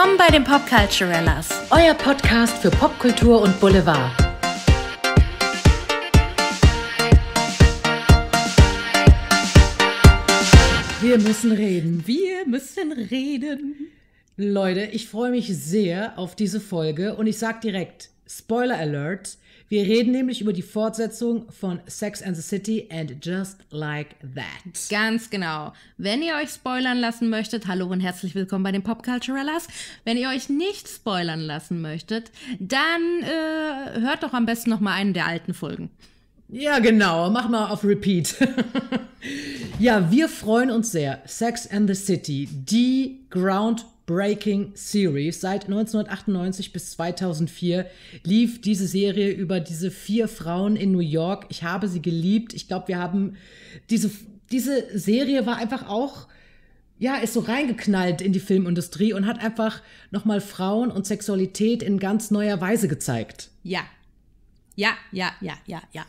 Willkommen bei den Popculturellas, euer Podcast für Popkultur und Boulevard. Wir müssen reden, wir müssen reden. Leute, ich freue mich sehr auf diese Folge und ich sage direkt, Spoiler Alert, wir reden nämlich über die Fortsetzung von Sex and the City and Just Like That. Ganz genau. Wenn ihr euch spoilern lassen möchtet, hallo und herzlich willkommen bei den Popculturellas. Wenn ihr euch nicht spoilern lassen möchtet, dann äh, hört doch am besten nochmal einen der alten Folgen. Ja, genau. Mach mal auf Repeat. ja, wir freuen uns sehr. Sex and the City, die Ground Breaking Series. Seit 1998 bis 2004 lief diese Serie über diese vier Frauen in New York. Ich habe sie geliebt. Ich glaube, wir haben diese, diese Serie war einfach auch ja, ist so reingeknallt in die Filmindustrie und hat einfach nochmal Frauen und Sexualität in ganz neuer Weise gezeigt. Ja. Ja, ja, ja, ja, ja.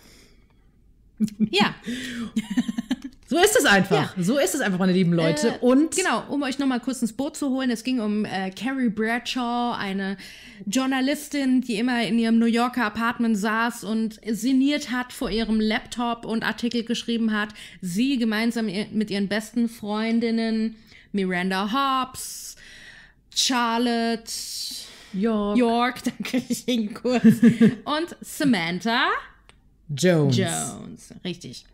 Ja. So ist es einfach. Ja. So ist es einfach, meine lieben Leute. Äh, und genau, um euch nochmal kurz ins Boot zu holen, es ging um äh, Carrie Bradshaw, eine Journalistin, die immer in ihrem New Yorker Apartment saß und sinniert hat vor ihrem Laptop und Artikel geschrieben hat. Sie gemeinsam mit ihren besten Freundinnen Miranda Hobbs, Charlotte York, York danke ich Ihnen kurz, und Samantha Jones. Jones, richtig.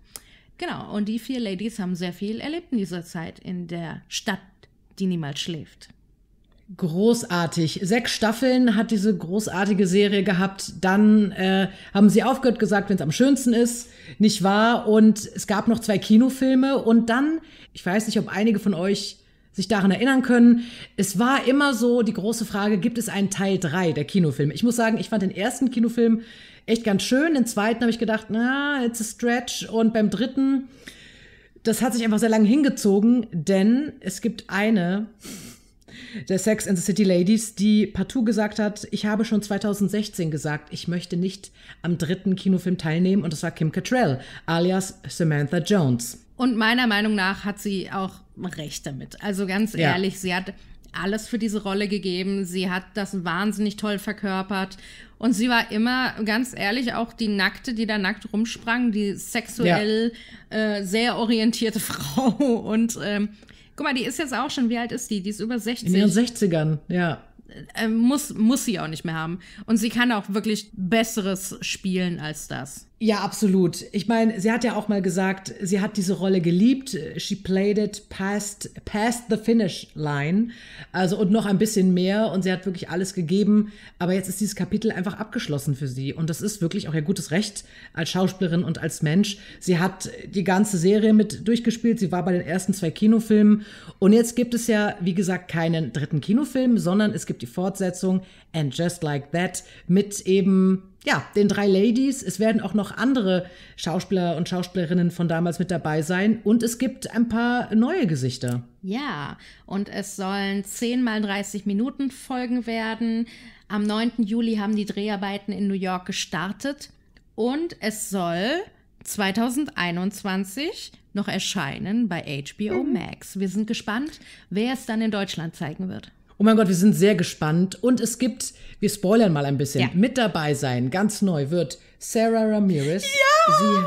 Genau, und die vier Ladies haben sehr viel erlebt in dieser Zeit in der Stadt, die niemals schläft. Großartig. Sechs Staffeln hat diese großartige Serie gehabt. Dann äh, haben sie aufgehört, gesagt, wenn es am schönsten ist. Nicht wahr? Und es gab noch zwei Kinofilme. Und dann, ich weiß nicht, ob einige von euch sich daran erinnern können, es war immer so die große Frage, gibt es einen Teil drei der Kinofilme? Ich muss sagen, ich fand den ersten Kinofilm echt ganz schön. Den zweiten habe ich gedacht, na, it's a stretch. Und beim dritten, das hat sich einfach sehr lange hingezogen, denn es gibt eine der Sex and the City Ladies, die partout gesagt hat, ich habe schon 2016 gesagt, ich möchte nicht am dritten Kinofilm teilnehmen und das war Kim Cattrall, alias Samantha Jones. Und meiner Meinung nach hat sie auch recht damit. Also ganz ehrlich, ja. sie hat alles für diese Rolle gegeben. Sie hat das wahnsinnig toll verkörpert. Und sie war immer, ganz ehrlich, auch die Nackte, die da nackt rumsprang, die sexuell ja. äh, sehr orientierte Frau. Und ähm, guck mal, die ist jetzt auch schon, wie alt ist die? Die ist über 60. In ihren 60ern, ja. Äh, äh, muss, muss sie auch nicht mehr haben. Und sie kann auch wirklich Besseres spielen als das. Ja, absolut. Ich meine, sie hat ja auch mal gesagt, sie hat diese Rolle geliebt. She played it past, past the finish line. Also und noch ein bisschen mehr. Und sie hat wirklich alles gegeben. Aber jetzt ist dieses Kapitel einfach abgeschlossen für sie. Und das ist wirklich auch ihr gutes Recht als Schauspielerin und als Mensch. Sie hat die ganze Serie mit durchgespielt. Sie war bei den ersten zwei Kinofilmen. Und jetzt gibt es ja, wie gesagt, keinen dritten Kinofilm, sondern es gibt die Fortsetzung And Just Like That mit eben ja, den drei Ladies. Es werden auch noch andere Schauspieler und Schauspielerinnen von damals mit dabei sein. Und es gibt ein paar neue Gesichter. Ja, und es sollen 10 mal 30 Minuten Folgen werden. Am 9. Juli haben die Dreharbeiten in New York gestartet. Und es soll 2021 noch erscheinen bei HBO mhm. Max. Wir sind gespannt, wer es dann in Deutschland zeigen wird. Oh mein Gott, wir sind sehr gespannt. Und es gibt, wir spoilern mal ein bisschen, ja. mit dabei sein, ganz neu wird Sarah Ramirez. Ja! Sie,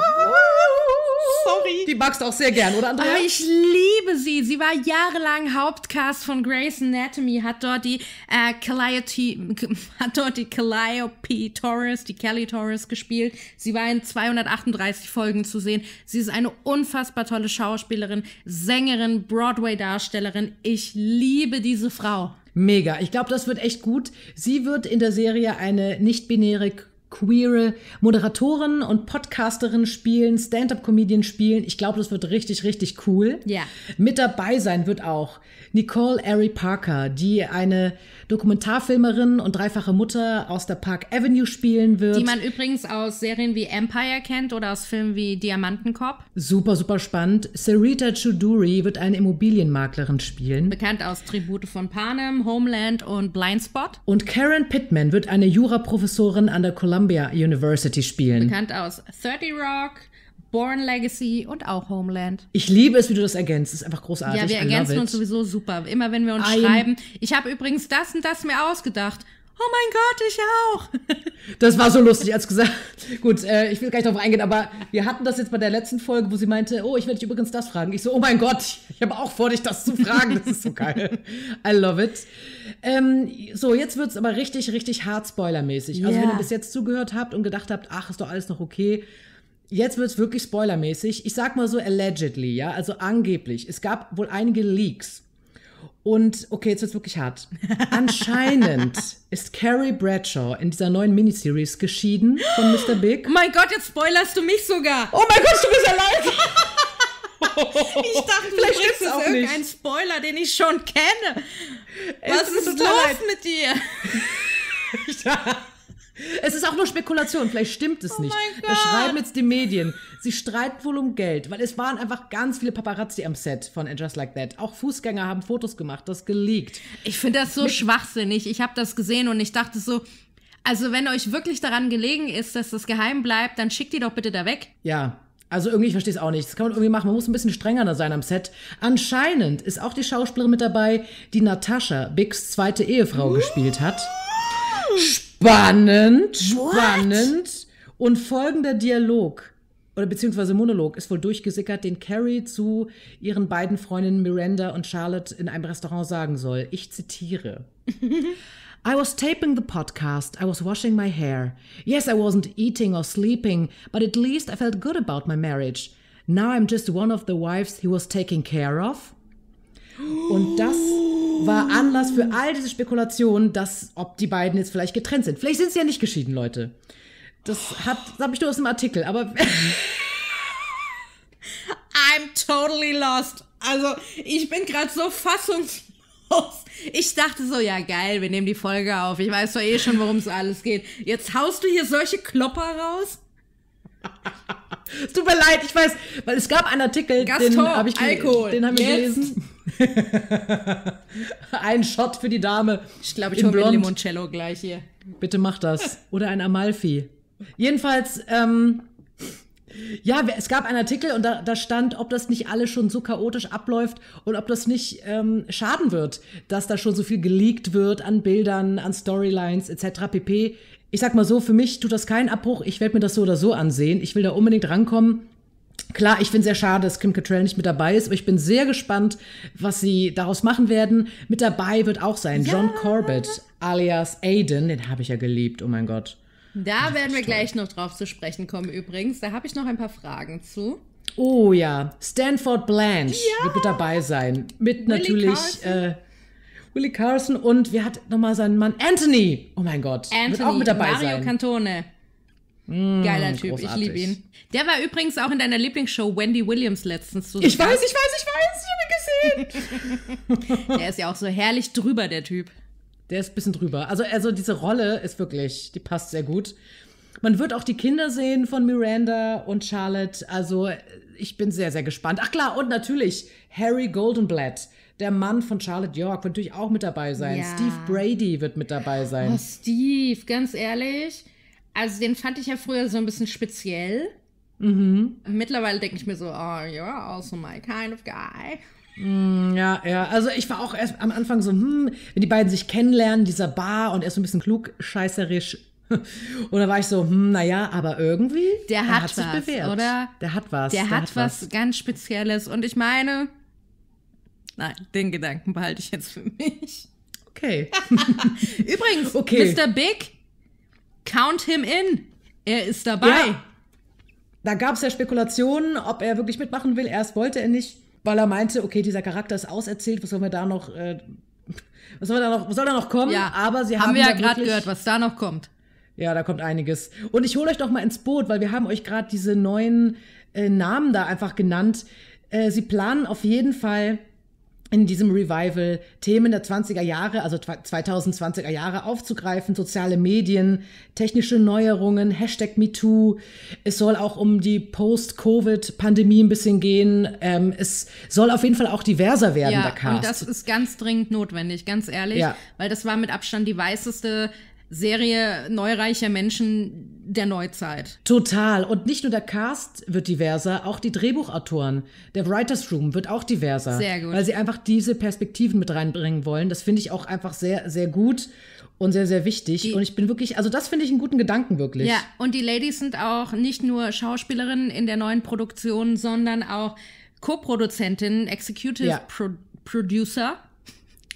sorry. Die magst du auch sehr gern, oder Andrea? Oh, ich liebe sie. Sie war jahrelang Hauptcast von Grace Anatomy, hat dort die äh, Calliope, hat dort die Calliope Torres, die Kelly Torres gespielt. Sie war in 238 Folgen zu sehen. Sie ist eine unfassbar tolle Schauspielerin, Sängerin, Broadway-Darstellerin. Ich liebe diese Frau. Mega. Ich glaube, das wird echt gut. Sie wird in der Serie eine nicht-binäre queere Moderatorin und Podcasterin spielen, Stand-up-Comedian spielen. Ich glaube, das wird richtig, richtig cool. Ja. Mit dabei sein wird auch Nicole Ari Parker, die eine Dokumentarfilmerin und dreifache Mutter aus der Park Avenue spielen wird. Die man übrigens aus Serien wie Empire kennt oder aus Filmen wie Diamantenkopf. Super, super spannend. Sarita Chuduri wird eine Immobilienmaklerin spielen. Bekannt aus Tribute von Panem, Homeland und Blindspot. Und Karen Pittman wird eine Juraprofessorin an der Columbia Columbia University spielen. Bekannt aus 30 Rock, Born Legacy und auch Homeland. Ich liebe es, wie du das ergänzt. Das ist einfach großartig. Ja, wir ergänzen uns sowieso super. Immer wenn wir uns I'm schreiben. Ich habe übrigens das und das mir ausgedacht oh mein Gott, ich auch. Das war so lustig, als gesagt. Gut, äh, ich will gar nicht darauf eingehen, aber wir hatten das jetzt bei der letzten Folge, wo sie meinte, oh, ich werde dich übrigens das fragen. Ich so, oh mein Gott, ich habe auch vor, dich das zu fragen. Das ist so geil. I love it. Ähm, so, jetzt wird es aber richtig, richtig hart spoilermäßig. Yeah. Also, wenn ihr bis jetzt zugehört habt und gedacht habt, ach, ist doch alles noch okay. Jetzt wird es wirklich spoilermäßig. Ich sag mal so allegedly, ja, also angeblich. Es gab wohl einige Leaks. Und okay, jetzt wird es wirklich hart. Anscheinend ist Carrie Bradshaw in dieser neuen Miniseries geschieden von Mr. Big. Oh mein Gott, jetzt spoilerst du mich sogar. Oh mein Gott, du bist allein. ich dachte, Vielleicht ist bringst es irgendein nicht. Spoiler, den ich schon kenne. Was es ist, ist los leid. mit dir? Es ist auch nur Spekulation, vielleicht stimmt es oh nicht. Das schreiben jetzt die Medien. Sie streiten wohl um Geld, weil es waren einfach ganz viele Paparazzi am Set von And Just Like That. Auch Fußgänger haben Fotos gemacht, das geleakt. Ich finde das so Mit schwachsinnig. Ich habe das gesehen und ich dachte so, also wenn euch wirklich daran gelegen ist, dass das geheim bleibt, dann schickt die doch bitte da weg. Ja, also irgendwie, ich verstehe es auch nicht. Das kann man irgendwie machen. Man muss ein bisschen strenger da sein am Set. Anscheinend ist auch die Schauspielerin mit dabei, die Natascha, Bigs zweite Ehefrau, gespielt hat. Spannend, spannend. What? Und folgender Dialog oder beziehungsweise Monolog ist wohl durchgesickert, den Carrie zu ihren beiden Freundinnen Miranda und Charlotte in einem Restaurant sagen soll. Ich zitiere. I was taping the podcast. I was washing my hair. Yes, I wasn't eating or sleeping, but at least I felt good about my marriage. Now I'm just one of the wives he was taking care of. Und das war Anlass für all diese Spekulationen, dass ob die beiden jetzt vielleicht getrennt sind. Vielleicht sind sie ja nicht geschieden, Leute. Das hat, habe ich nur aus dem Artikel, aber. I'm totally lost. Also, ich bin gerade so fassungslos. Ich dachte so, ja geil, wir nehmen die Folge auf. Ich weiß doch eh schon, worum es alles geht. Jetzt haust du hier solche Klopper raus? es tut mir leid, ich weiß, weil es gab einen Artikel, Gaston, den habe ich, Alkohol. Den hab ich gelesen. ein Shot für die Dame. Ich glaube, ich hole mir Limoncello gleich hier. Bitte mach das. Oder ein Amalfi. Jedenfalls, ähm, ja, es gab einen Artikel und da, da, stand, ob das nicht alles schon so chaotisch abläuft und ob das nicht ähm, schaden wird, dass da schon so viel geleakt wird an Bildern, an Storylines etc. pp. Ich sag mal so, für mich tut das keinen Abbruch. Ich werde mir das so oder so ansehen. Ich will da unbedingt rankommen. Klar, ich finde sehr schade, dass Kim Cattrall nicht mit dabei ist, aber ich bin sehr gespannt, was sie daraus machen werden. Mit dabei wird auch sein ja. John Corbett alias Aiden, den habe ich ja geliebt, oh mein Gott. Da werden wir gleich noch drauf zu sprechen kommen übrigens. Da habe ich noch ein paar Fragen zu. Oh ja, Stanford Blanche ja. wird mit dabei sein. Mit Willi natürlich Carson. Äh, Willie Carson und wer hat nochmal seinen Mann? Anthony! Oh mein Gott. Anthony, wird auch mit dabei Mario sein. Mario Cantone. Mm, Geiler Typ, großartig. ich liebe ihn. Der war übrigens auch in deiner Lieblingsshow Wendy Williams letztens zu Ich weiß, ich weiß, ich weiß, ich habe ihn gesehen. der ist ja auch so herrlich drüber, der Typ. Der ist ein bisschen drüber. Also, also diese Rolle ist wirklich, die passt sehr gut. Man wird auch die Kinder sehen von Miranda und Charlotte. Also ich bin sehr, sehr gespannt. Ach klar, und natürlich Harry Goldenblatt der Mann von Charlotte York wird natürlich auch mit dabei sein. Ja. Steve Brady wird mit dabei sein. Oh, Steve, ganz ehrlich. Also den fand ich ja früher so ein bisschen speziell. Mhm. Mittlerweile denke ich mir so, oh, you're also my kind of guy. Mm, ja, ja. Also ich war auch erst am Anfang so, hm, wenn die beiden sich kennenlernen, dieser Bar und er ist so ein bisschen klugscheißerisch. und da war ich so, hm, naja, aber irgendwie. Der hat, hat, sich bewährt. oder? Der hat was. Der, der hat, hat was, was ganz Spezielles. Und ich meine, nein, den Gedanken behalte ich jetzt für mich. Okay. Übrigens, okay. Mr. Big Count him in. Er ist dabei. Ja. Da gab es ja Spekulationen, ob er wirklich mitmachen will. Erst wollte er nicht, weil er meinte, okay, dieser Charakter ist auserzählt, was sollen wir da noch, äh, was, soll da noch was soll da noch kommen? Ja. Aber sie haben, haben wir ja gerade gehört, was da noch kommt. Ja, da kommt einiges. Und ich hole euch doch mal ins Boot, weil wir haben euch gerade diese neuen äh, Namen da einfach genannt. Äh, sie planen auf jeden Fall in diesem Revival Themen der 20er Jahre, also 2020er Jahre aufzugreifen, soziale Medien, technische Neuerungen, Hashtag MeToo. Es soll auch um die Post-Covid-Pandemie ein bisschen gehen. Ähm, es soll auf jeden Fall auch diverser werden, ja, der Cast. und das ist ganz dringend notwendig, ganz ehrlich, ja. weil das war mit Abstand die weißeste Serie neureicher Menschen der Neuzeit. Total. Und nicht nur der Cast wird diverser, auch die Drehbuchautoren. Der Writers Room wird auch diverser. Sehr gut. Weil sie einfach diese Perspektiven mit reinbringen wollen. Das finde ich auch einfach sehr, sehr gut und sehr, sehr wichtig. Die und ich bin wirklich, also das finde ich einen guten Gedanken wirklich. Ja, und die Ladies sind auch nicht nur Schauspielerinnen in der neuen Produktion, sondern auch Co-Produzentinnen, Executive ja. Pro Producer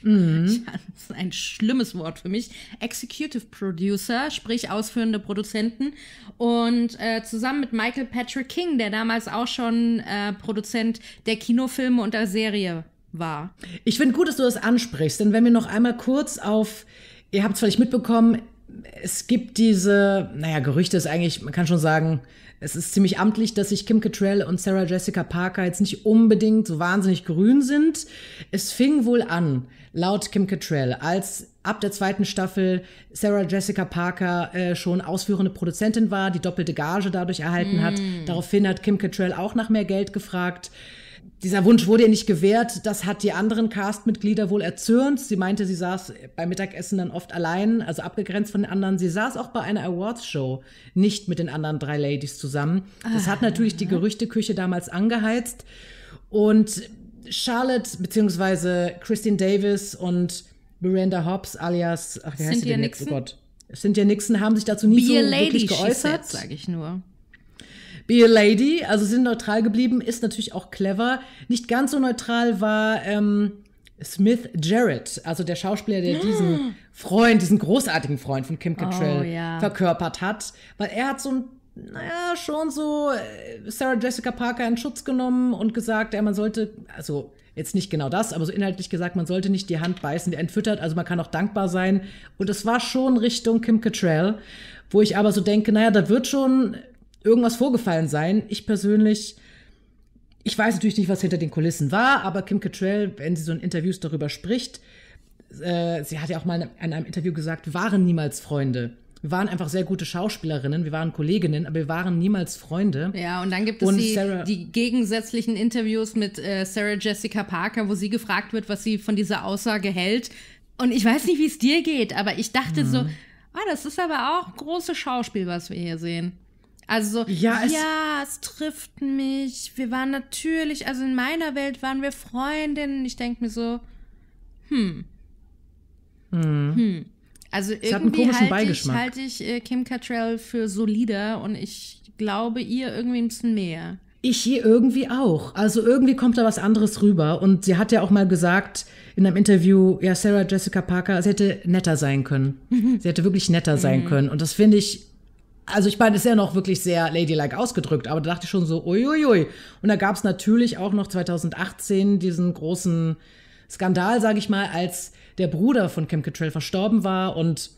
Mhm. Ja, das ist ein schlimmes Wort für mich. Executive Producer, sprich ausführende Produzenten. Und äh, zusammen mit Michael Patrick King, der damals auch schon äh, Produzent der Kinofilme und der Serie war. Ich finde gut, dass du das ansprichst, denn wenn wir noch einmal kurz auf Ihr habt es vielleicht mitbekommen, es gibt diese, naja, Gerüchte ist eigentlich, man kann schon sagen, es ist ziemlich amtlich, dass sich Kim Cattrall und Sarah Jessica Parker jetzt nicht unbedingt so wahnsinnig grün sind. Es fing wohl an, laut Kim Cattrall, als ab der zweiten Staffel Sarah Jessica Parker äh, schon ausführende Produzentin war, die doppelte Gage dadurch erhalten mm. hat. Daraufhin hat Kim Cattrall auch nach mehr Geld gefragt dieser Wunsch wurde ihr nicht gewährt. Das hat die anderen Castmitglieder wohl erzürnt. Sie meinte, sie saß beim Mittagessen dann oft allein, also abgegrenzt von den anderen. Sie saß auch bei einer Awards-Show nicht mit den anderen drei Ladies zusammen. Das hat natürlich die ah. Gerüchteküche damals angeheizt. Und Charlotte beziehungsweise Christine Davis und Miranda Hobbs alias, ach, wie heißt Cynthia sie denn oh Nixon? Oh Gott. Cynthia Nixon haben sich dazu nie Be so lady, wirklich geäußert. sage ich nur. Be a Lady, also sind neutral geblieben, ist natürlich auch clever. Nicht ganz so neutral war ähm, Smith Jarrett, also der Schauspieler, der ah. diesen Freund, diesen großartigen Freund von Kim oh, Cattrall oh, ja. verkörpert hat, weil er hat so ein naja, schon so äh, Sarah Jessica Parker in Schutz genommen und gesagt, ja, man sollte, also jetzt nicht genau das, aber so inhaltlich gesagt, man sollte nicht die Hand beißen, die entfüttert, Also man kann auch dankbar sein. Und es war schon Richtung Kim Cattrall, wo ich aber so denke, naja, da wird schon irgendwas vorgefallen sein. Ich persönlich, ich weiß natürlich nicht, was hinter den Kulissen war, aber Kim Cattrall, wenn sie so in Interviews darüber spricht, äh, sie hat ja auch mal in einem Interview gesagt, wir waren niemals Freunde. Wir waren einfach sehr gute Schauspielerinnen, wir waren Kolleginnen, aber wir waren niemals Freunde. Ja, und dann gibt es die, die, gegensätzlichen Interviews mit äh, Sarah Jessica Parker, wo sie gefragt wird, was sie von dieser Aussage hält. Und ich weiß nicht, wie es dir geht, aber ich dachte mhm. so, ah, das ist aber auch großes Schauspiel, was wir hier sehen. Also so, ja, es, es trifft mich. Wir waren natürlich, also in meiner Welt waren wir Freundinnen. Ich denke mir so, hm. Hm. hm. Also es irgendwie halte ich, halt ich äh, Kim Cattrall für solider und ich glaube ihr irgendwie ein bisschen mehr. Ich hier irgendwie auch. Also irgendwie kommt da was anderes rüber. Und sie hat ja auch mal gesagt in einem Interview, ja, Sarah Jessica Parker, sie hätte netter sein können. sie hätte wirklich netter sein mhm. können. Und das finde ich also ich meine, das ist ja noch wirklich sehr ladylike ausgedrückt, aber da dachte ich schon so, uiuiui. Und da gab es natürlich auch noch 2018 diesen großen Skandal, sage ich mal, als der Bruder von Kim Cattrall verstorben war und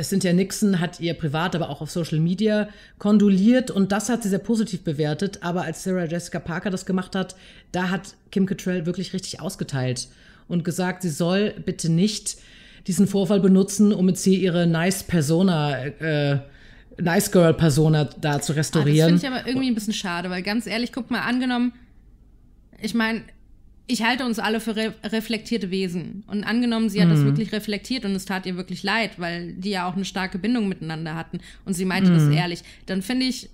Cynthia Nixon hat ihr privat, aber auch auf Social Media kondoliert und das hat sie sehr positiv bewertet. Aber als Sarah Jessica Parker das gemacht hat, da hat Kim Cattrall wirklich richtig ausgeteilt und gesagt, sie soll bitte nicht diesen Vorfall benutzen, um jetzt hier ihre nice Persona äh, Nice Girl Persona da zu restaurieren. Ah, das finde ich aber irgendwie ein bisschen schade, weil ganz ehrlich, guck mal, angenommen, ich meine, ich halte uns alle für re reflektierte Wesen. Und angenommen, sie hat mm. das mhm. wirklich reflektiert und es tat ihr wirklich leid, weil die ja auch eine starke Bindung miteinander hatten und sie meinte mm. das mhm. ehrlich, dann finde ich,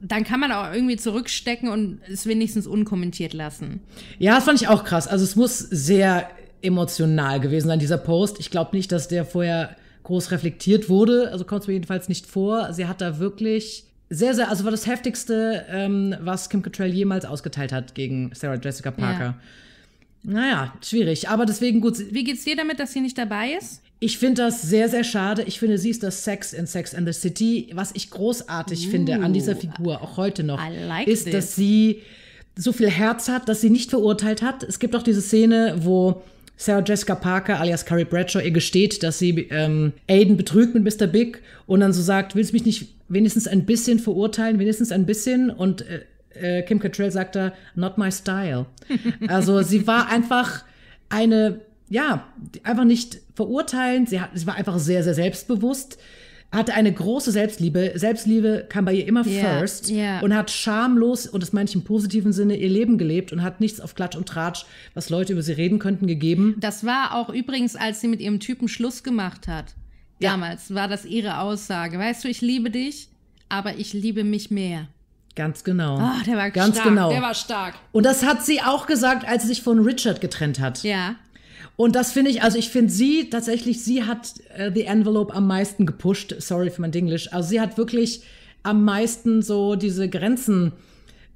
dann kann man auch irgendwie zurückstecken und es wenigstens unkommentiert lassen. Ja, das fand ich auch krass. Also es muss sehr emotional gewesen sein, dieser Post. Ich glaube nicht, dass der vorher groß reflektiert wurde. Also kommt es mir jedenfalls nicht vor. Sie hat da wirklich sehr, sehr, also war das heftigste, ähm, was Kim Cattrall jemals ausgeteilt hat gegen Sarah Jessica Parker. Ja. Naja, schwierig, aber deswegen gut. Wie geht's dir damit, dass sie nicht dabei ist? Ich finde das sehr, sehr schade. Ich finde, sie ist das Sex in Sex and the City. Was ich großartig Ooh, uh, finde an dieser Figur, auch heute noch, like ist, this. dass sie so viel Herz hat, dass sie nicht verurteilt hat. Es gibt auch diese Szene, wo Sarah Jessica Parker alias Carrie Bradshaw ihr gesteht, dass sie ähm, Aiden betrügt mit Mr. Big und dann so sagt, willst du mich nicht wenigstens ein bisschen verurteilen, wenigstens ein bisschen und äh, äh Kim Cattrall sagt da, not my style. Also sie war einfach eine, ja, einfach nicht verurteilen, sie, hat, sie war einfach sehr, sehr selbstbewusst hatte eine große Selbstliebe. Selbstliebe kam bei ihr immer yeah, first yeah. und hat schamlos und das meine ich im positiven Sinne ihr Leben gelebt und hat nichts auf Klatsch und Tratsch, was Leute über sie reden könnten, gegeben. Das war auch übrigens, als sie mit ihrem Typen Schluss gemacht hat. Damals ja. war das ihre Aussage. Weißt du, ich liebe dich, aber ich liebe mich mehr. Ganz genau. Oh, der war Ganz stark. Genau. Der war stark. Und das hat sie auch gesagt, als sie sich von Richard getrennt hat. Ja. Und das finde ich, also ich finde sie tatsächlich, sie hat äh, The Envelope am meisten gepusht. Sorry für mein Englisch. Also sie hat wirklich am meisten so diese Grenzen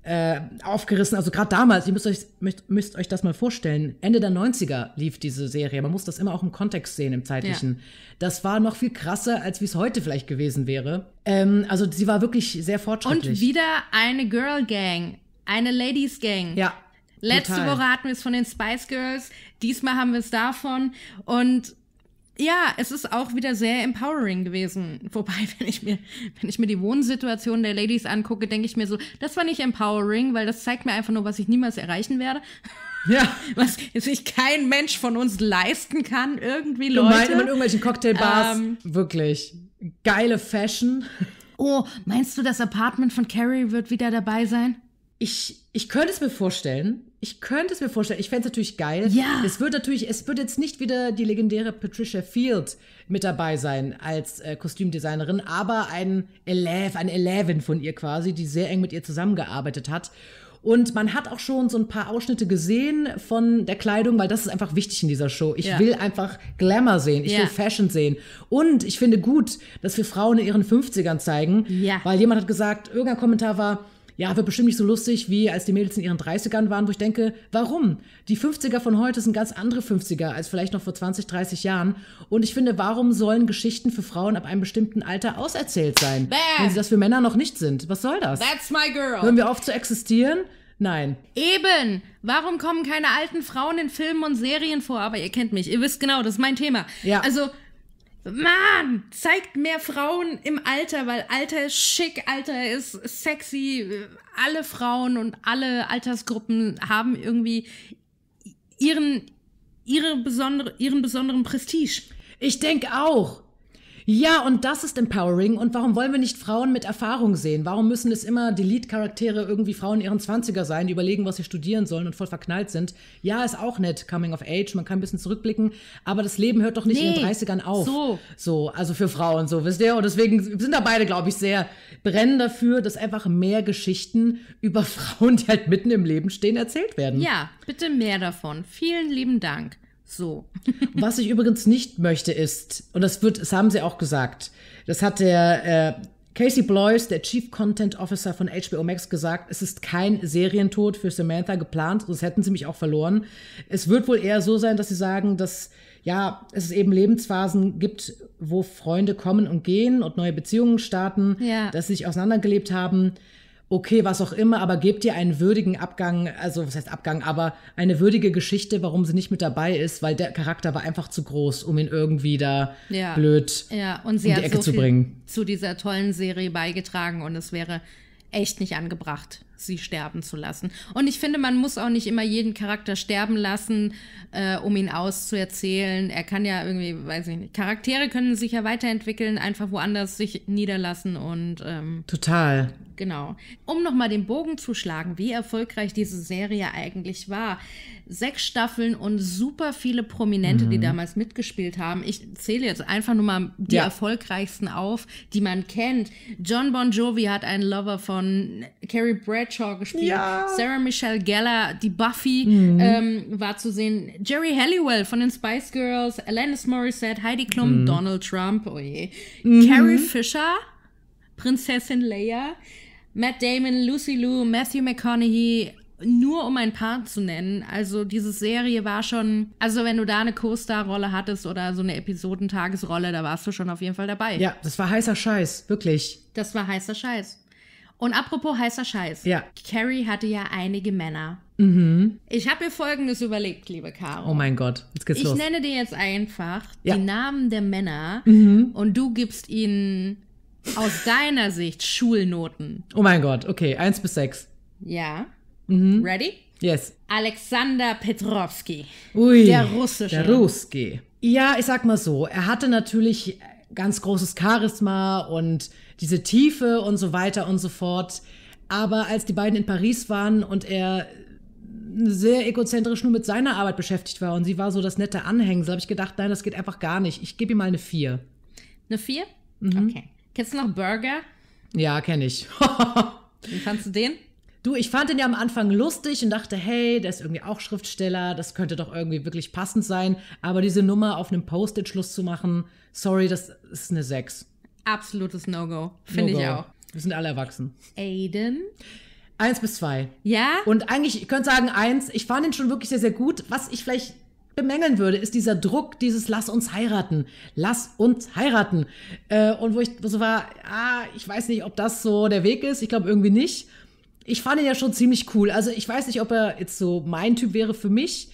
äh, aufgerissen. Also gerade damals, ihr müsst euch, müsst, müsst euch das mal vorstellen, Ende der 90er lief diese Serie. Man muss das immer auch im Kontext sehen, im zeitlichen. Ja. Das war noch viel krasser, als wie es heute vielleicht gewesen wäre. Ähm, also sie war wirklich sehr fortschrittlich. Und wieder eine Girl Gang, eine Ladies Gang. Ja. Letzte Total. Woche hatten wir es von den Spice Girls, diesmal haben wir es davon. Und ja, es ist auch wieder sehr empowering gewesen. Wobei, wenn ich mir, wenn ich mir die Wohnsituation der Ladies angucke, denke ich mir so, das war nicht empowering, weil das zeigt mir einfach nur, was ich niemals erreichen werde. Ja. Was sich kein Mensch von uns leisten kann, irgendwie, Leute. Du meinst, mit irgendwelchen Cocktailbars. Ähm, wirklich. Geile Fashion. Oh, meinst du, das Apartment von Carrie wird wieder dabei sein? Ich, ich könnte es mir vorstellen, ich könnte es mir vorstellen. Ich fände es natürlich geil. Ja. Es wird natürlich, es wird jetzt nicht wieder die legendäre Patricia Field mit dabei sein als äh, Kostümdesignerin, aber ein Elev, ein Eleven von ihr quasi, die sehr eng mit ihr zusammengearbeitet hat. Und man hat auch schon so ein paar Ausschnitte gesehen von der Kleidung, weil das ist einfach wichtig in dieser Show. Ich ja. will einfach Glamour sehen, ich ja. will Fashion sehen. Und ich finde gut, dass wir Frauen in ihren 50ern zeigen, ja. weil jemand hat gesagt, irgendein Kommentar war, ja, wird bestimmt nicht so lustig, wie als die Mädels in ihren 30ern waren, wo ich denke, warum? Die 50er von heute sind ganz andere 50er als vielleicht noch vor 20, 30 Jahren. Und ich finde, warum sollen Geschichten für Frauen ab einem bestimmten Alter auserzählt sein, Bam. wenn sie das für Männer noch nicht sind? Was soll das? That's my girl. Hören wir auf zu existieren? Nein. Eben. Warum kommen keine alten Frauen in Filmen und Serien vor? Aber ihr kennt mich. Ihr wisst genau, das ist mein Thema. Ja. Also Mann, zeigt mehr Frauen im Alter, weil Alter ist schick, Alter ist sexy. Alle Frauen und alle Altersgruppen haben irgendwie ihren, ihre besondere, ihren besonderen Prestige. Ich denke auch. Ja, und das ist empowering. Und warum wollen wir nicht Frauen mit Erfahrung sehen? Warum müssen es immer die Lead-Charaktere irgendwie Frauen in ihren Zwanziger sein, die überlegen, was sie studieren sollen und voll verknallt sind? Ja, ist auch nett, Coming of Age, man kann ein bisschen zurückblicken, aber das Leben hört doch nicht nee, in den 30ern auf. So. so, also für Frauen so, wisst ihr? Und deswegen sind da beide, glaube ich, sehr brennend dafür, dass einfach mehr Geschichten über Frauen, die halt mitten im Leben stehen, erzählt werden. Ja, bitte mehr davon. Vielen lieben Dank. So. Was ich übrigens nicht möchte ist, und das wird, das haben sie auch gesagt, das hat der äh, Casey Bloys, der Chief Content Officer von HBO Max, gesagt, es ist kein Serientod für Samantha geplant, sonst hätten sie mich auch verloren. Es wird wohl eher so sein, dass sie sagen, dass ja, es eben Lebensphasen gibt, wo Freunde kommen und gehen und neue Beziehungen starten, ja. dass sie sich auseinandergelebt haben okay, was auch immer, aber gebt ihr einen würdigen Abgang, also was heißt Abgang, aber eine würdige Geschichte, warum sie nicht mit dabei ist, weil der Charakter war einfach zu groß, um ihn irgendwie da ja. blöd ja. Und sie in die hat Ecke so zu bringen. Zu dieser tollen Serie beigetragen und es wäre echt nicht angebracht, sie sterben zu lassen. Und ich finde, man muss auch nicht immer jeden Charakter sterben lassen, äh, um ihn auszuerzählen. Er kann ja irgendwie, weiß ich nicht, Charaktere können sich ja weiterentwickeln, einfach woanders sich niederlassen und ähm, total. Genau. Um nochmal den Bogen zu schlagen, wie erfolgreich diese Serie eigentlich war. Sechs Staffeln und super viele Prominente, mhm. die damals mitgespielt haben. Ich zähle jetzt einfach nur mal die ja. erfolgreichsten auf, die man kennt. John Bon Jovi hat einen Lover von Carrie Brad Bradshaw gespielt. Ja. Sarah Michelle Gellar, die Buffy, mhm. ähm, war zu sehen. Jerry Halliwell von den Spice Girls, Alanis Morissette, Heidi Klum, mhm. Donald Trump, oh je. Mhm. Carrie Fisher, Prinzessin Leia, Matt Damon, Lucy Liu, Matthew McConaughey, nur um ein paar zu nennen. Also diese Serie war schon, also wenn du da eine Co-Star-Rolle hattest oder so eine Episodentagesrolle, da warst du schon auf jeden Fall dabei. Ja, das war heißer Scheiß, wirklich. Das war heißer Scheiß. Und apropos heißer Scheiß. Ja. Carrie hatte ja einige Männer. Mhm. Ich habe mir Folgendes überlegt, liebe Caro. Oh mein Gott, jetzt geht's ich los. Ich nenne dir jetzt einfach ja. die Namen der Männer mhm. und du gibst ihnen aus deiner Sicht Schulnoten. Oh mein Gott, okay, eins bis sechs. Ja. Mhm. Ready? Yes. Alexander Petrovsky. Ui. Der russische. Der Ruski. Ja, ich sag mal so, er hatte natürlich ganz großes Charisma und diese Tiefe und so weiter und so fort. Aber als die beiden in Paris waren und er sehr egozentrisch nur mit seiner Arbeit beschäftigt war und sie war so das nette Anhängsel, habe ich gedacht, nein, das geht einfach gar nicht. Ich gebe ihm mal eine Vier. Eine Vier? Mhm. Okay. Kennst du noch Burger? Ja, kenne ich. Wie fandst du den? Du, ich fand den ja am Anfang lustig und dachte, hey, der ist irgendwie auch Schriftsteller, das könnte doch irgendwie wirklich passend sein. Aber diese Nummer auf einem Post-it Schluss zu machen, sorry, das ist eine 6. Absolutes No-Go, finde no ich auch. Wir sind alle erwachsen. Aiden? Eins bis zwei. Ja? Und eigentlich, ich könnte sagen eins, ich fand ihn schon wirklich sehr, sehr gut. Was ich vielleicht bemängeln würde, ist dieser Druck, dieses Lass uns heiraten, lass uns heiraten. Äh, und wo ich so war, ah, ich weiß nicht, ob das so der Weg ist. Ich glaube irgendwie nicht ich fand ihn ja schon ziemlich cool. Also ich weiß nicht, ob er jetzt so mein Typ wäre für mich.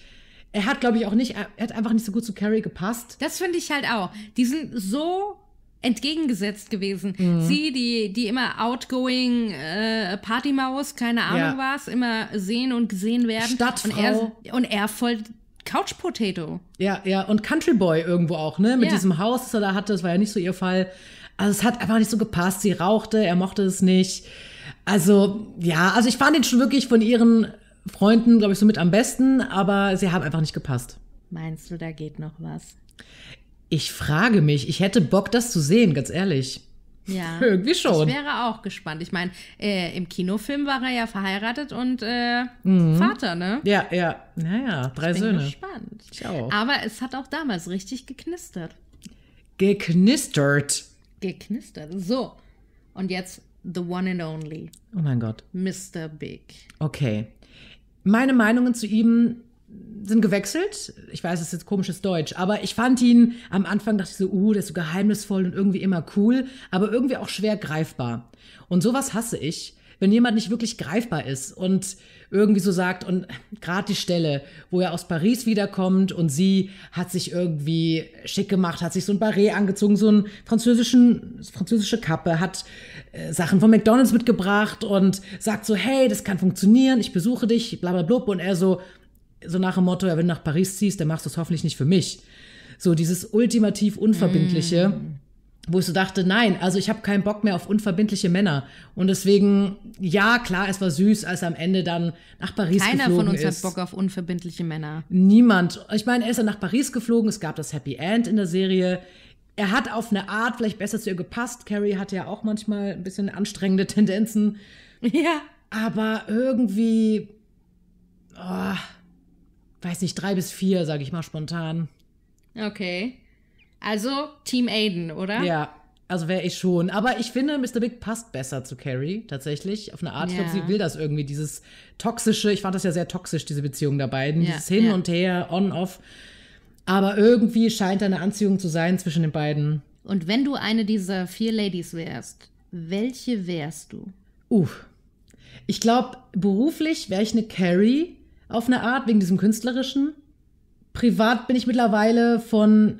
Er hat, glaube ich, auch nicht, er hat einfach nicht so gut zu Carrie gepasst. Das finde ich halt auch. Die sind so entgegengesetzt gewesen. Mhm. Sie, die, die immer outgoing äh, Partymaus, keine Ahnung ja. was, immer sehen und gesehen werden. Stadtfrau. Und er, und er voll Couch Potato. Ja, ja, und Country Boy irgendwo auch, ne? Mit ja. diesem Haus, das er da hatte, das war ja nicht so ihr Fall. Also es hat einfach nicht so gepasst. Sie rauchte, er mochte es nicht. Also, ja, also ich fand ihn schon wirklich von ihren Freunden, glaube ich, so mit am besten, aber sie haben einfach nicht gepasst. Meinst du, da geht noch was? Ich frage mich, ich hätte Bock, das zu sehen, ganz ehrlich. Ja. Irgendwie schon. Ich wäre auch gespannt. Ich meine, äh, im Kinofilm war er ja verheiratet und äh, mhm. Vater, ne? Ja, ja. Naja, drei ich bin Söhne. gespannt. Ich auch. Aber es hat auch damals richtig geknistert. Geknistert. Geknistert. So. Und jetzt The One and Only. Oh mein Gott. Mr. Big. Okay. Meine Meinungen zu ihm sind gewechselt. Ich weiß, es ist jetzt komisches Deutsch, aber ich fand ihn am Anfang, dachte ich so, uh, der ist so geheimnisvoll und irgendwie immer cool, aber irgendwie auch schwer greifbar. Und sowas hasse ich wenn jemand nicht wirklich greifbar ist und irgendwie so sagt, und gerade die Stelle, wo er aus Paris wiederkommt und sie hat sich irgendwie schick gemacht, hat sich so ein Barret angezogen, so eine französische Kappe, hat äh, Sachen von McDonalds mitgebracht und sagt so, hey, das kann funktionieren, ich besuche dich, bla bla bla. Und er so, so nach dem Motto, ja, wenn du nach Paris ziehst, dann machst du es hoffentlich nicht für mich. So dieses ultimativ Unverbindliche. Mm wo ich so dachte, nein, also ich habe keinen Bock mehr auf unverbindliche Männer. Und deswegen, ja, klar, es war süß, als er am Ende dann nach Paris Keiner geflogen ist. Keiner von uns ist. hat Bock auf unverbindliche Männer. Niemand. Ich meine, er ist dann nach Paris geflogen, es gab das Happy End in der Serie. Er hat auf eine Art vielleicht besser zu ihr gepasst. Carrie hatte ja auch manchmal ein bisschen anstrengende Tendenzen. Ja. Aber irgendwie, oh, weiß nicht, drei bis vier, sage ich mal spontan. Okay. Also Team Aiden, oder? Ja, also wäre ich schon. Aber ich finde, Mr. Big passt besser zu Carrie tatsächlich. Auf eine Art, ja. ich glaube, sie will das irgendwie, dieses toxische, ich fand das ja sehr toxisch, diese Beziehung der beiden, ja. dieses Hin ja. und Her, on, off. Aber irgendwie scheint da eine Anziehung zu sein zwischen den beiden. Und wenn du eine dieser vier Ladies wärst, welche wärst du? Uff. Ich glaube, beruflich wäre ich eine Carrie auf eine Art, wegen diesem künstlerischen. Privat bin ich mittlerweile von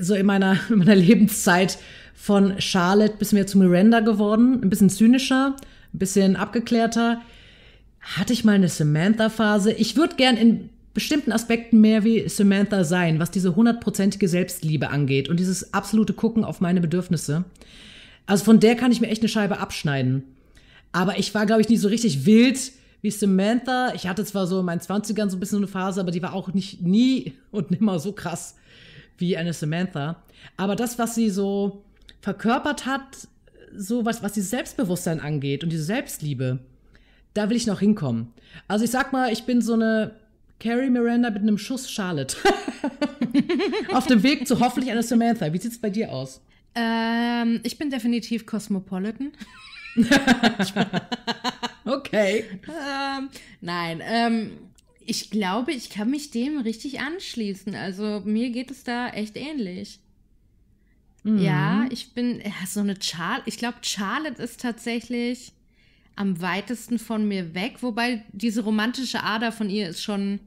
so in meiner, in meiner Lebenszeit von Charlotte bis mir zu Miranda geworden. Ein bisschen zynischer, ein bisschen abgeklärter. Hatte ich mal eine Samantha-Phase? Ich würde gern in bestimmten Aspekten mehr wie Samantha sein, was diese hundertprozentige Selbstliebe angeht und dieses absolute Gucken auf meine Bedürfnisse. Also von der kann ich mir echt eine Scheibe abschneiden. Aber ich war, glaube ich, nie so richtig wild wie Samantha. Ich hatte zwar so in meinen 20ern so ein bisschen eine Phase, aber die war auch nicht nie und nimmer so krass wie eine Samantha. Aber das, was sie so verkörpert hat, so was, was dieses Selbstbewusstsein angeht und diese Selbstliebe, da will ich noch hinkommen. Also ich sag mal, ich bin so eine Carrie Miranda mit einem Schuss Charlotte. Auf dem Weg zu hoffentlich einer Samantha. Wie sieht es bei dir aus? Ähm, ich bin definitiv Cosmopolitan. okay. Ähm, nein, ähm, ich glaube, ich kann mich dem richtig anschließen. Also mir geht es da echt ähnlich. Mhm. Ja, ich bin ja, so eine Charlotte. Ich glaube, Charlotte ist tatsächlich am weitesten von mir weg, wobei diese romantische Ader von ihr ist schon.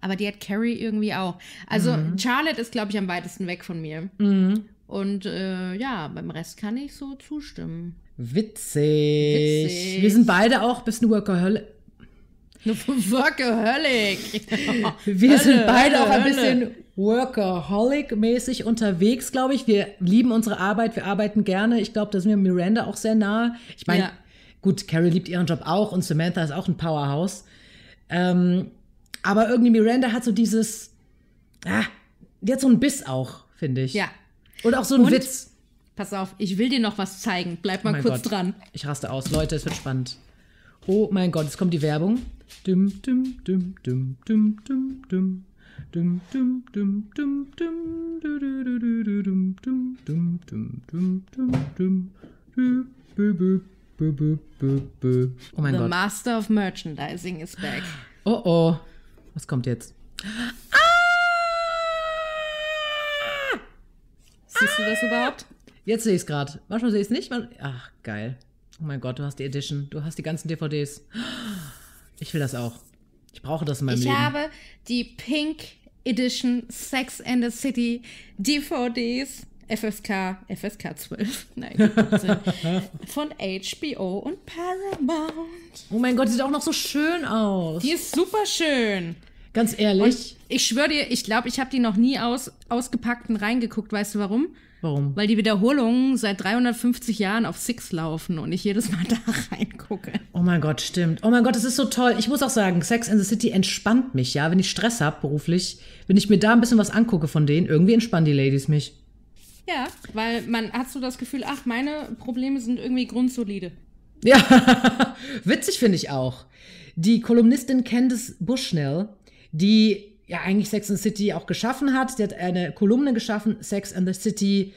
Aber die hat Carrie irgendwie auch. Also mhm. Charlotte ist, glaube ich, am weitesten weg von mir. Mhm. Und äh, ja, beim Rest kann ich so zustimmen. Witzig. Witzig. Wir sind beide auch ein bisschen Workahol Workaholic. Wir Hölle, sind beide Hölle, auch ein Hölle. bisschen Workaholic-mäßig unterwegs, glaube ich. Wir lieben unsere Arbeit, wir arbeiten gerne. Ich glaube, da sind wir Miranda auch sehr nahe. Ich meine, ja. gut, Carrie liebt ihren Job auch und Samantha ist auch ein Powerhouse. Ähm, aber irgendwie Miranda hat so dieses, ah, die hat so einen Biss auch, finde ich. Ja. Und auch so einen und, Witz. Pass auf, ich will dir noch was zeigen. Bleib oh mal oh kurz Gott. dran. Ich raste aus. Leute, es wird spannend. Oh mein Gott, jetzt kommt die Werbung. Dum, dum, dum, dum, dum, dum, dum. Dum, dum, dum, dum, dum, dum, dum, dum, dum, dum, dum, Oh mein The Gott. Master of Merchandising is back. Oh oh. Was kommt jetzt? Ah! Siehst du das überhaupt? Jetzt sehe ich es gerade. Manchmal sehe ich es nicht. Ach, geil. Oh mein Gott, du hast die Edition. Du hast die ganzen DVDs. Ich will das auch. Ich brauche das in meinem ich Leben. Ich habe die Pink Edition Sex and the City DVDs FSK, FSK 12, nein, 15, von HBO und Paramount. Oh mein Gott, die sieht auch noch so schön aus. Die ist super schön. Ganz ehrlich. Und ich schwöre dir, ich glaube, ich habe die noch nie aus, ausgepackt und reingeguckt. Weißt du warum? Warum? Weil die Wiederholungen seit 350 Jahren auf Six laufen und ich jedes Mal da reingucke. Oh mein Gott, stimmt. Oh mein Gott, das ist so toll. Ich muss auch sagen, Sex in the City entspannt mich, ja. Wenn ich Stress habe beruflich, wenn ich mir da ein bisschen was angucke von denen, irgendwie entspannen die Ladies mich. Ja, weil man hat so das Gefühl, ach, meine Probleme sind irgendwie grundsolide. Ja, witzig finde ich auch. Die Kolumnistin Candice Bushnell, die ja eigentlich Sex and the City auch geschaffen hat. Sie hat eine Kolumne geschaffen, Sex and the City.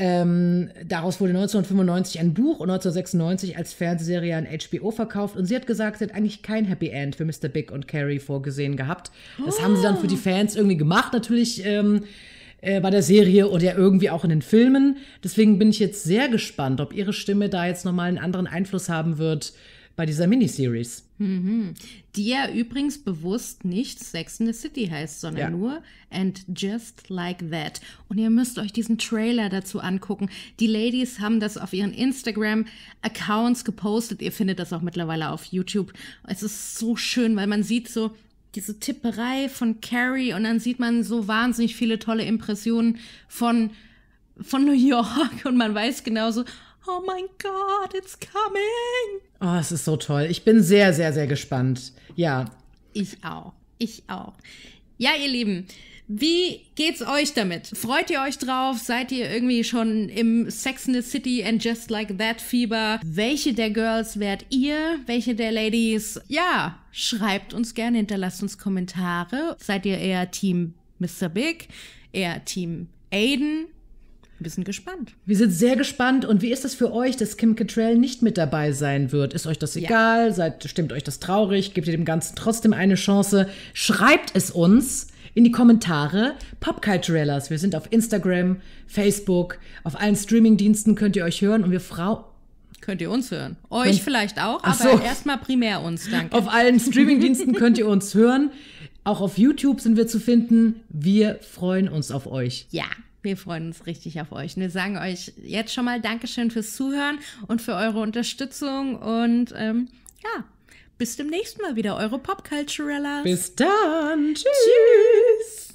Ähm, daraus wurde 1995 ein Buch und 1996 als Fernsehserie an HBO verkauft. Und sie hat gesagt, sie hat eigentlich kein Happy End für Mr. Big und Carrie vorgesehen gehabt. Das oh. haben sie dann für die Fans irgendwie gemacht, natürlich ähm, äh, bei der Serie und ja irgendwie auch in den Filmen. Deswegen bin ich jetzt sehr gespannt, ob ihre Stimme da jetzt nochmal einen anderen Einfluss haben wird bei dieser Miniseries. Mhm. Die ja übrigens bewusst nicht Sex in the City heißt, sondern ja. nur And Just Like That. Und ihr müsst euch diesen Trailer dazu angucken. Die Ladies haben das auf ihren Instagram-Accounts gepostet. Ihr findet das auch mittlerweile auf YouTube. Es ist so schön, weil man sieht so diese Tipperei von Carrie und dann sieht man so wahnsinnig viele tolle Impressionen von, von New York und man weiß genauso, Oh mein Gott, it's coming. Oh, es ist so toll. Ich bin sehr, sehr, sehr gespannt. Ja. Ich auch. Ich auch. Ja, ihr Lieben. Wie geht's euch damit? Freut ihr euch drauf? Seid ihr irgendwie schon im Sex in the City and Just Like That Fieber? Welche der Girls wärt ihr? Welche der Ladies? Ja, schreibt uns gerne, hinterlasst uns Kommentare. Seid ihr eher Team Mr. Big, eher Team Aiden wir sind gespannt. Wir sind sehr gespannt. Und wie ist das für euch, dass Kim Cattrall nicht mit dabei sein wird? Ist euch das egal? Ja. Seid, stimmt euch das traurig? Gebt ihr dem Ganzen trotzdem eine Chance? Schreibt es uns in die Kommentare. Popculturellas. Wir sind auf Instagram, Facebook, auf allen Streamingdiensten könnt ihr euch hören und wir Frau. Könnt ihr uns hören. Euch Kön vielleicht auch, aber so. erstmal primär uns, danke. Auf allen Streamingdiensten könnt ihr uns hören. Auch auf YouTube sind wir zu finden. Wir freuen uns auf euch. Ja. Wir freuen uns richtig auf euch. Und wir sagen euch jetzt schon mal Dankeschön fürs Zuhören und für eure Unterstützung. Und ähm, ja, bis demnächst mal wieder, eure Popculturellas. Bis dann. Tschüss. Tschüss.